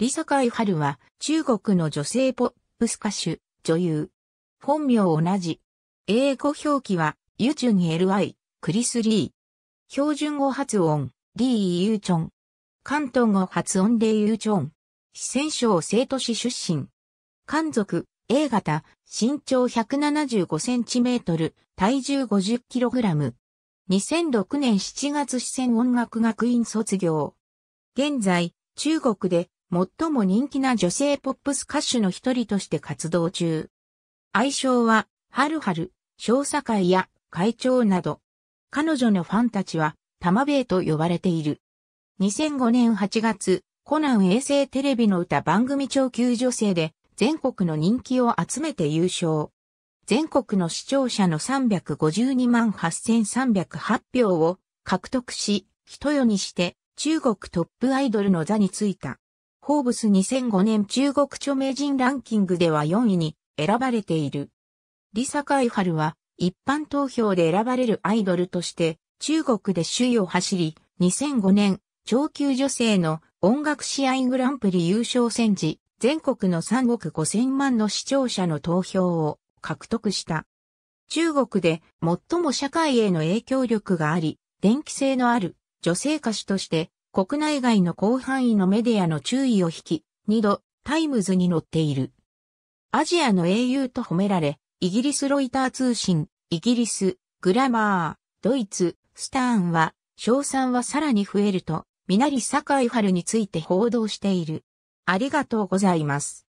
李井春は中国の女性ポップス歌手、女優。本名同じ。英語表記は、ユチュン LI、クリス・リー。標準語発音、リー・ユーチョン。関東語発音でユーチョン。四川省生都市出身。漢族、A 型、身長175センチメートル、体重50キログラム。2006年7月四川音楽学院卒業。現在、中国で最も人気な女性ポップス歌手の一人として活動中。愛称は、はるはる、小査会や会長など、彼女のファンたちは、玉米と呼ばれている。2005年8月、コナン衛星テレビの歌番組超級女性で、全国の人気を集めて優勝。全国の視聴者の352万8308票を獲得し、一夜にして中国トップアイドルの座についた。ホーブス2005年中国著名人ランキングでは4位に選ばれている。リサ・カイハルは一般投票で選ばれるアイドルとして中国で首位を走り、2005年超級女性の音楽試合グランプリ優勝戦時、全国の3億5千万の視聴者の投票を獲得した。中国で最も社会への影響力があり、電気性のある女性歌手として国内外の広範囲のメディアの注意を引き、2度、タイムズに載っている。アジアの英雄と褒められ、イギリスロイター通信、イギリス、グラマー、ドイツ、スターンは、賞賛はさらに増えると、みなり坂井春について報道している。ありがとうございます。